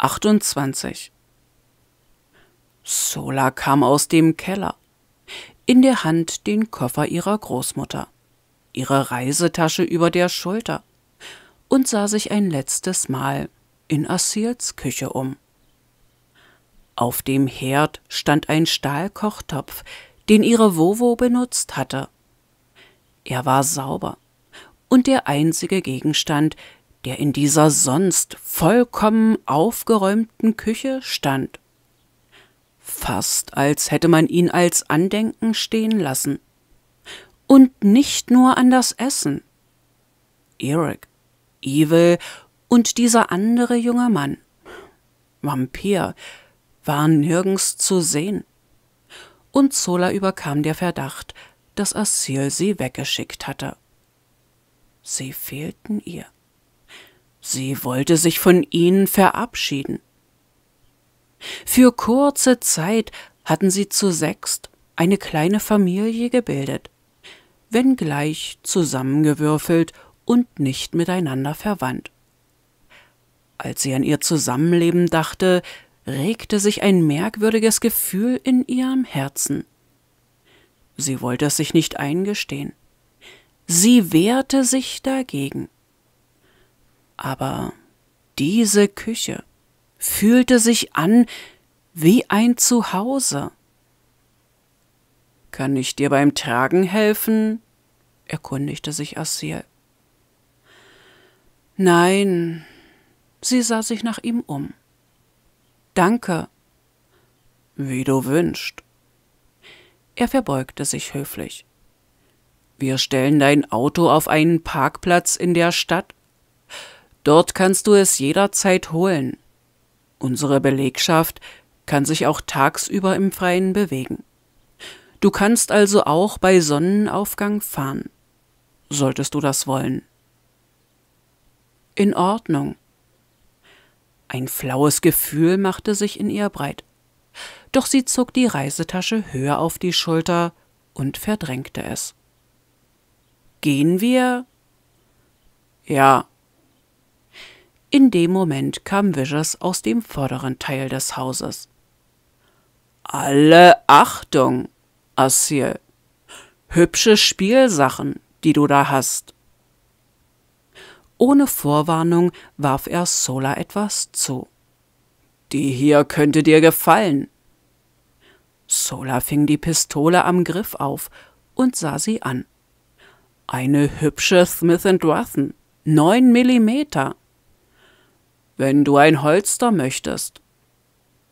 28. Sola kam aus dem Keller, in der Hand den Koffer ihrer Großmutter, ihre Reisetasche über der Schulter und sah sich ein letztes Mal in Assils Küche um. Auf dem Herd stand ein Stahlkochtopf, den ihre Wowo benutzt hatte. Er war sauber und der einzige Gegenstand, der in dieser sonst vollkommen aufgeräumten Küche stand. Fast als hätte man ihn als Andenken stehen lassen. Und nicht nur an das Essen. Eric, Evil und dieser andere junge Mann, Vampir, waren nirgends zu sehen. Und Zola überkam der Verdacht, dass Asil sie weggeschickt hatte. Sie fehlten ihr. Sie wollte sich von ihnen verabschieden. Für kurze Zeit hatten sie zu sechst eine kleine Familie gebildet, wenngleich zusammengewürfelt und nicht miteinander verwandt. Als sie an ihr Zusammenleben dachte, regte sich ein merkwürdiges Gefühl in ihrem Herzen. Sie wollte es sich nicht eingestehen. Sie wehrte sich dagegen. Aber diese Küche fühlte sich an wie ein Zuhause. Kann ich dir beim Tragen helfen? erkundigte sich Assil. Nein, sie sah sich nach ihm um. Danke. Wie du wünschst. Er verbeugte sich höflich. Wir stellen dein Auto auf einen Parkplatz in der Stadt Dort kannst du es jederzeit holen. Unsere Belegschaft kann sich auch tagsüber im Freien bewegen. Du kannst also auch bei Sonnenaufgang fahren, solltest du das wollen. In Ordnung. Ein flaues Gefühl machte sich in ihr breit, doch sie zog die Reisetasche höher auf die Schulter und verdrängte es. Gehen wir? Ja, in dem Moment kam Vicious aus dem vorderen Teil des Hauses. Alle Achtung, Asiel. Hübsche Spielsachen, die du da hast. Ohne Vorwarnung warf er Sola etwas zu. Die hier könnte dir gefallen. Sola fing die Pistole am Griff auf und sah sie an. Eine hübsche Smith Wesson, neun Millimeter, wenn du ein Holster möchtest.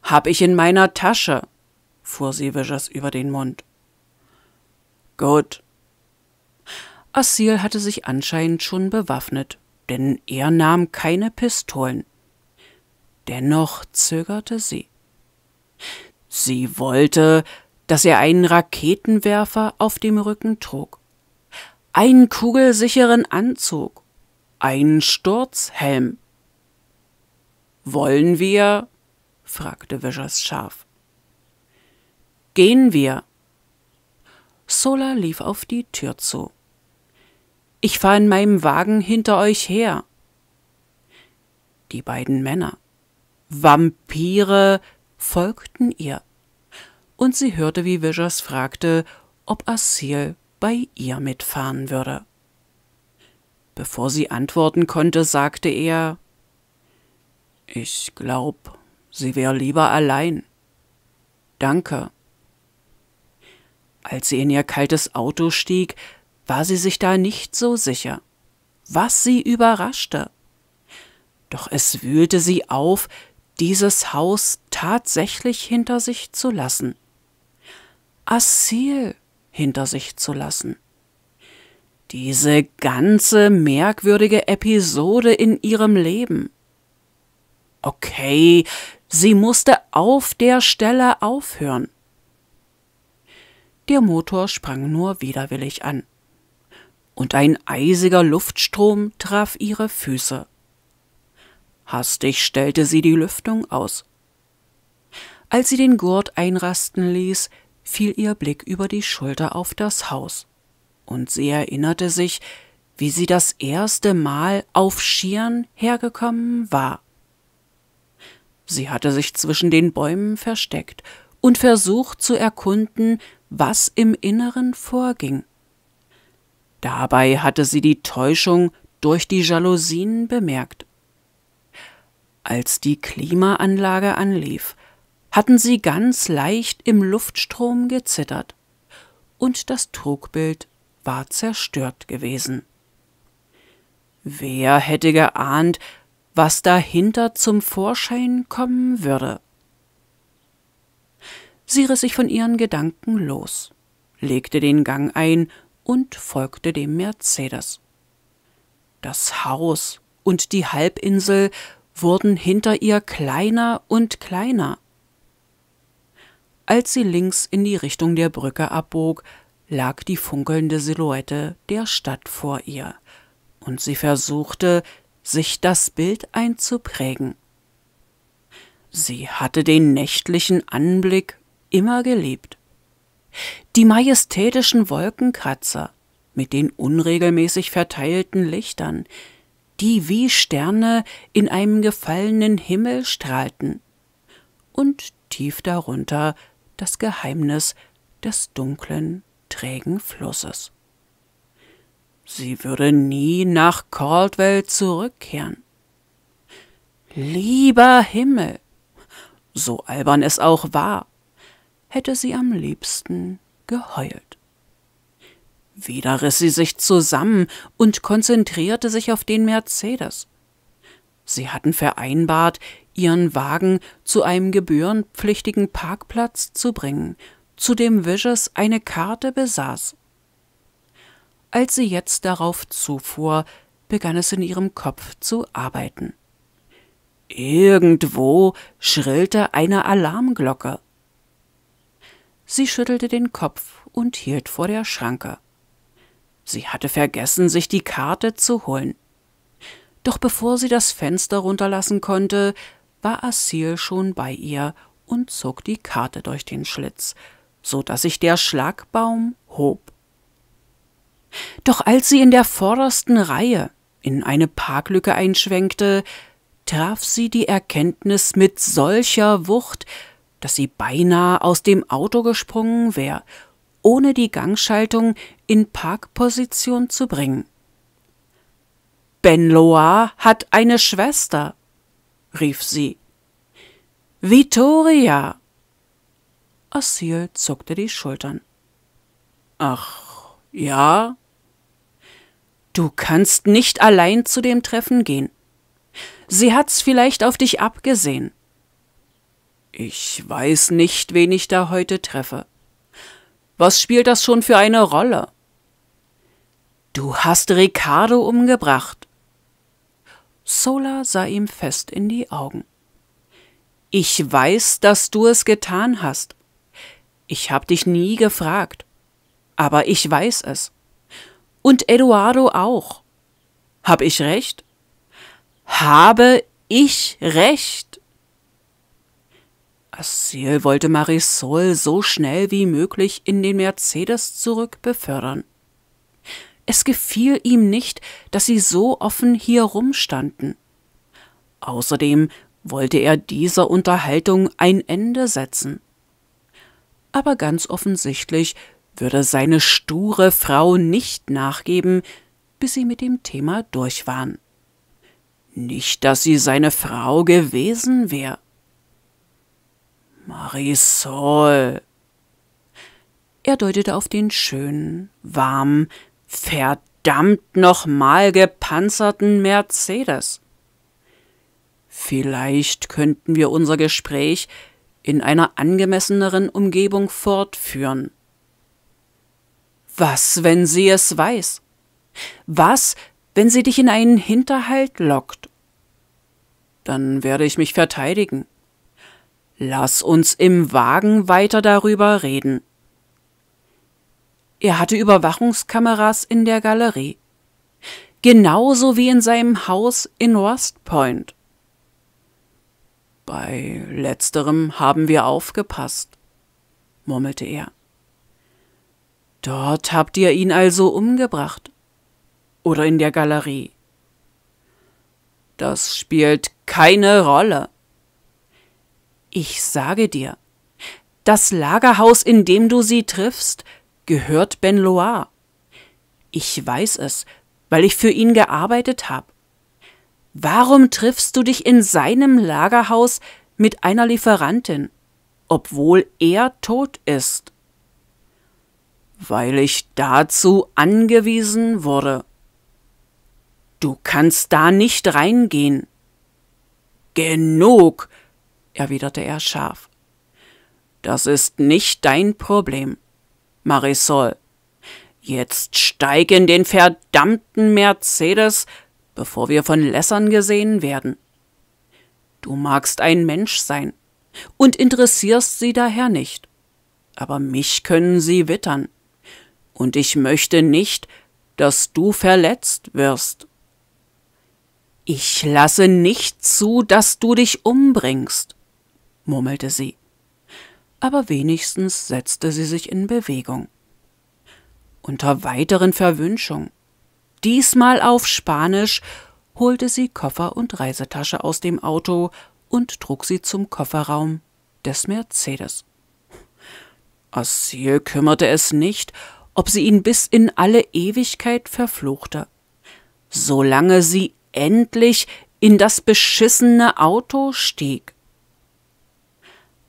Hab ich in meiner Tasche, fuhr Sivijas über den Mund. Gut. Asil hatte sich anscheinend schon bewaffnet, denn er nahm keine Pistolen. Dennoch zögerte sie. Sie wollte, dass er einen Raketenwerfer auf dem Rücken trug, einen kugelsicheren Anzug, einen Sturzhelm, wollen wir? fragte Wäschers scharf. Gehen wir. Sola lief auf die Tür zu. Ich fahre in meinem Wagen hinter euch her. Die beiden Männer, Vampire, folgten ihr, und sie hörte, wie Vishers fragte, ob Asil bei ihr mitfahren würde. Bevor sie antworten konnte, sagte er ich glaub, sie wär lieber allein. Danke. Als sie in ihr kaltes Auto stieg, war sie sich da nicht so sicher. Was sie überraschte. Doch es wühlte sie auf, dieses Haus tatsächlich hinter sich zu lassen. Asyl hinter sich zu lassen. Diese ganze merkwürdige Episode in ihrem Leben. Okay, sie musste auf der Stelle aufhören. Der Motor sprang nur widerwillig an, und ein eisiger Luftstrom traf ihre Füße. Hastig stellte sie die Lüftung aus. Als sie den Gurt einrasten ließ, fiel ihr Blick über die Schulter auf das Haus, und sie erinnerte sich, wie sie das erste Mal auf Schieren hergekommen war. Sie hatte sich zwischen den Bäumen versteckt und versucht zu erkunden, was im Inneren vorging. Dabei hatte sie die Täuschung durch die Jalousien bemerkt. Als die Klimaanlage anlief, hatten sie ganz leicht im Luftstrom gezittert, und das Trugbild war zerstört gewesen. Wer hätte geahnt, was dahinter zum Vorschein kommen würde. Sie riss sich von ihren Gedanken los, legte den Gang ein und folgte dem Mercedes. Das Haus und die Halbinsel wurden hinter ihr kleiner und kleiner. Als sie links in die Richtung der Brücke abbog, lag die funkelnde Silhouette der Stadt vor ihr, und sie versuchte, sich das Bild einzuprägen. Sie hatte den nächtlichen Anblick immer geliebt. Die majestätischen Wolkenkratzer mit den unregelmäßig verteilten Lichtern, die wie Sterne in einem gefallenen Himmel strahlten, und tief darunter das Geheimnis des dunklen, trägen Flusses. Sie würde nie nach Caldwell zurückkehren. Lieber Himmel, so albern es auch war, hätte sie am liebsten geheult. Wieder riss sie sich zusammen und konzentrierte sich auf den Mercedes. Sie hatten vereinbart, ihren Wagen zu einem gebührenpflichtigen Parkplatz zu bringen, zu dem Viges eine Karte besaß. Als sie jetzt darauf zufuhr, begann es in ihrem Kopf zu arbeiten. Irgendwo schrillte eine Alarmglocke. Sie schüttelte den Kopf und hielt vor der Schranke. Sie hatte vergessen, sich die Karte zu holen. Doch bevor sie das Fenster runterlassen konnte, war Asil schon bei ihr und zog die Karte durch den Schlitz, so dass sich der Schlagbaum hob doch als sie in der vordersten Reihe in eine Parklücke einschwenkte, traf sie die Erkenntnis mit solcher Wucht, dass sie beinahe aus dem Auto gesprungen wäre, ohne die Gangschaltung in Parkposition zu bringen. Ben Loire hat eine Schwester, rief sie. Vittoria! Assil zuckte die Schultern. Ach, ja? Du kannst nicht allein zu dem Treffen gehen. Sie hat's vielleicht auf dich abgesehen. Ich weiß nicht, wen ich da heute treffe. Was spielt das schon für eine Rolle? Du hast Ricardo umgebracht. Sola sah ihm fest in die Augen. Ich weiß, dass du es getan hast. Ich hab dich nie gefragt, aber ich weiß es und Eduardo auch. Hab ich recht? Habe ich recht? Asil wollte Marisol so schnell wie möglich in den Mercedes zurück befördern. Es gefiel ihm nicht, dass sie so offen hier rumstanden. Außerdem wollte er dieser Unterhaltung ein Ende setzen. Aber ganz offensichtlich würde seine sture Frau nicht nachgeben, bis sie mit dem Thema durch waren. Nicht, dass sie seine Frau gewesen wäre. Marisol. Er deutete auf den schönen, warmen, verdammt nochmal gepanzerten Mercedes. Vielleicht könnten wir unser Gespräch in einer angemesseneren Umgebung fortführen. Was, wenn sie es weiß? Was, wenn sie dich in einen Hinterhalt lockt? Dann werde ich mich verteidigen. Lass uns im Wagen weiter darüber reden. Er hatte Überwachungskameras in der Galerie. Genauso wie in seinem Haus in West Point. Bei letzterem haben wir aufgepasst, murmelte er. Dort habt ihr ihn also umgebracht. Oder in der Galerie. Das spielt keine Rolle. Ich sage dir, das Lagerhaus, in dem du sie triffst, gehört Ben Loire. Ich weiß es, weil ich für ihn gearbeitet habe. Warum triffst du dich in seinem Lagerhaus mit einer Lieferantin, obwohl er tot ist? Weil ich dazu angewiesen wurde. Du kannst da nicht reingehen. Genug, erwiderte er scharf. Das ist nicht dein Problem, Marisol. Jetzt steig in den verdammten Mercedes, bevor wir von Lässern gesehen werden. Du magst ein Mensch sein und interessierst sie daher nicht, aber mich können sie wittern und ich möchte nicht, dass du verletzt wirst. Ich lasse nicht zu, dass du dich umbringst, murmelte sie, aber wenigstens setzte sie sich in Bewegung. Unter weiteren Verwünschung, diesmal auf Spanisch, holte sie Koffer und Reisetasche aus dem Auto und trug sie zum Kofferraum des Mercedes. Asiel kümmerte es nicht, ob sie ihn bis in alle Ewigkeit verfluchte. Solange sie endlich in das beschissene Auto stieg.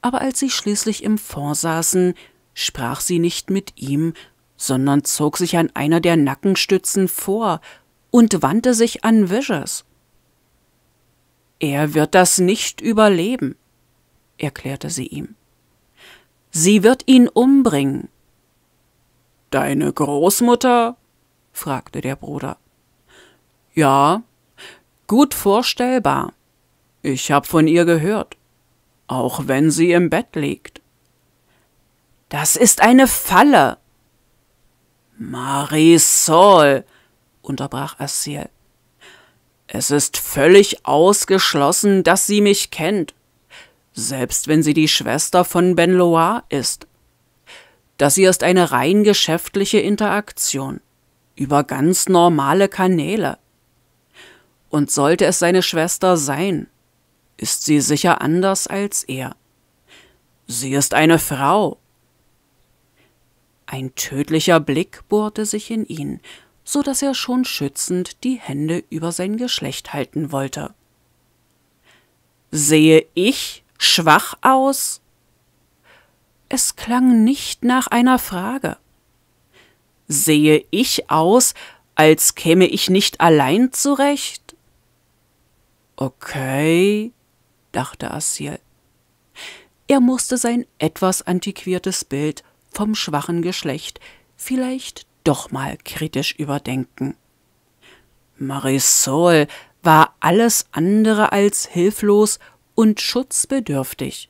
Aber als sie schließlich im Fond saßen, sprach sie nicht mit ihm, sondern zog sich an einer der Nackenstützen vor und wandte sich an Visions. Er wird das nicht überleben, erklärte sie ihm. Sie wird ihn umbringen. Deine Großmutter? fragte der Bruder. Ja, gut vorstellbar. Ich hab von ihr gehört, auch wenn sie im Bett liegt. Das ist eine Falle. Marisol, unterbrach Assiel. Es ist völlig ausgeschlossen, dass sie mich kennt, selbst wenn sie die Schwester von Benloir ist. Das hier ist eine rein geschäftliche Interaktion über ganz normale Kanäle. Und sollte es seine Schwester sein, ist sie sicher anders als er. Sie ist eine Frau. Ein tödlicher Blick bohrte sich in ihn, so dass er schon schützend die Hände über sein Geschlecht halten wollte. Sehe ich schwach aus? Es klang nicht nach einer Frage. Sehe ich aus, als käme ich nicht allein zurecht? Okay, dachte Asiel. Er musste sein etwas antiquiertes Bild vom schwachen Geschlecht vielleicht doch mal kritisch überdenken. Marisol war alles andere als hilflos und schutzbedürftig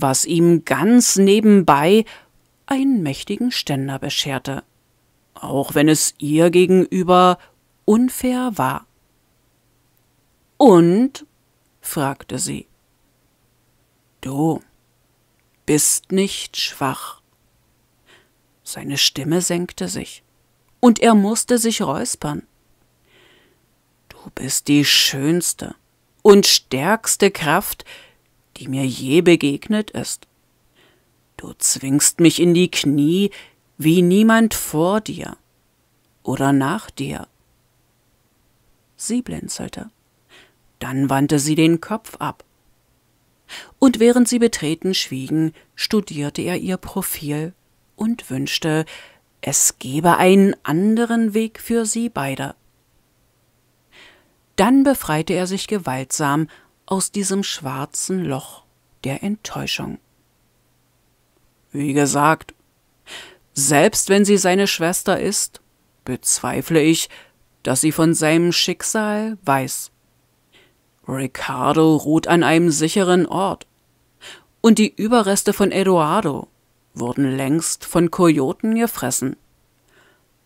was ihm ganz nebenbei einen mächtigen Ständer bescherte, auch wenn es ihr gegenüber unfair war. Und? fragte sie. Du bist nicht schwach. Seine Stimme senkte sich, und er musste sich räuspern. Du bist die schönste und stärkste Kraft, die mir je begegnet ist. Du zwingst mich in die Knie wie niemand vor dir oder nach dir. Sie blinzelte. Dann wandte sie den Kopf ab. Und während sie betreten schwiegen, studierte er ihr Profil und wünschte, es gebe einen anderen Weg für sie beide. Dann befreite er sich gewaltsam aus diesem schwarzen Loch der Enttäuschung. Wie gesagt, selbst wenn sie seine Schwester ist, bezweifle ich, dass sie von seinem Schicksal weiß. Ricardo ruht an einem sicheren Ort, und die Überreste von Eduardo wurden längst von Kojoten gefressen.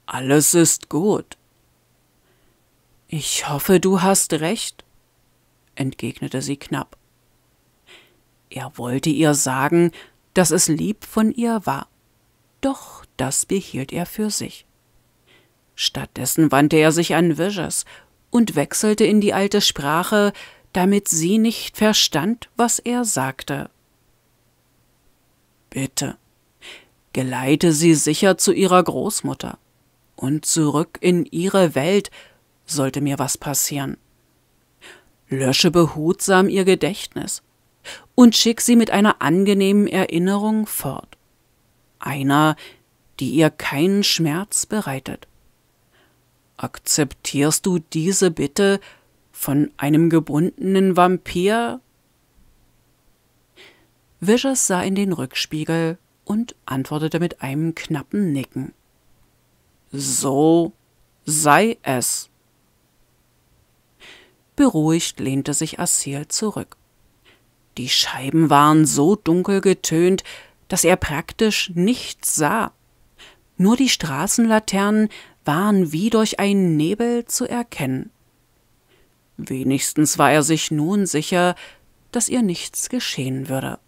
Alles ist gut. Ich hoffe, du hast recht, entgegnete sie knapp. Er wollte ihr sagen, dass es lieb von ihr war, doch das behielt er für sich. Stattdessen wandte er sich an Viges und wechselte in die alte Sprache, damit sie nicht verstand, was er sagte. Bitte, geleite sie sicher zu ihrer Großmutter und zurück in ihre Welt, sollte mir was passieren. Lösche behutsam ihr Gedächtnis und schick sie mit einer angenehmen Erinnerung fort. Einer, die ihr keinen Schmerz bereitet. Akzeptierst du diese Bitte von einem gebundenen Vampir? Vishers sah in den Rückspiegel und antwortete mit einem knappen Nicken. So sei es. Beruhigt lehnte sich Assil zurück. Die Scheiben waren so dunkel getönt, dass er praktisch nichts sah. Nur die Straßenlaternen waren wie durch einen Nebel zu erkennen. Wenigstens war er sich nun sicher, dass ihr nichts geschehen würde.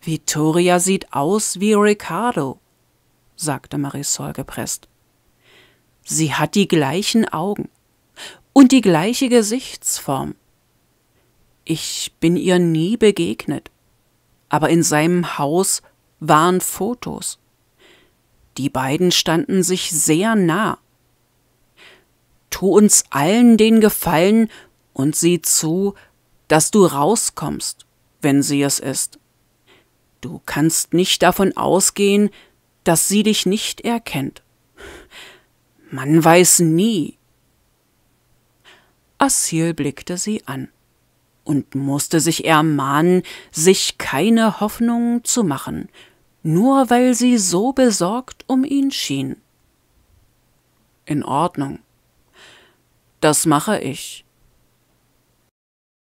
Vittoria sieht aus wie Ricardo, sagte Marisol gepresst. Sie hat die gleichen Augen und die gleiche Gesichtsform. Ich bin ihr nie begegnet, aber in seinem Haus waren Fotos. Die beiden standen sich sehr nah. Tu uns allen den Gefallen und sieh zu, dass du rauskommst, wenn sie es ist. Du kannst nicht davon ausgehen, dass sie dich nicht erkennt. Man weiß nie, Asil blickte sie an und musste sich ermahnen, sich keine Hoffnung zu machen, nur weil sie so besorgt um ihn schien. In Ordnung. Das mache ich,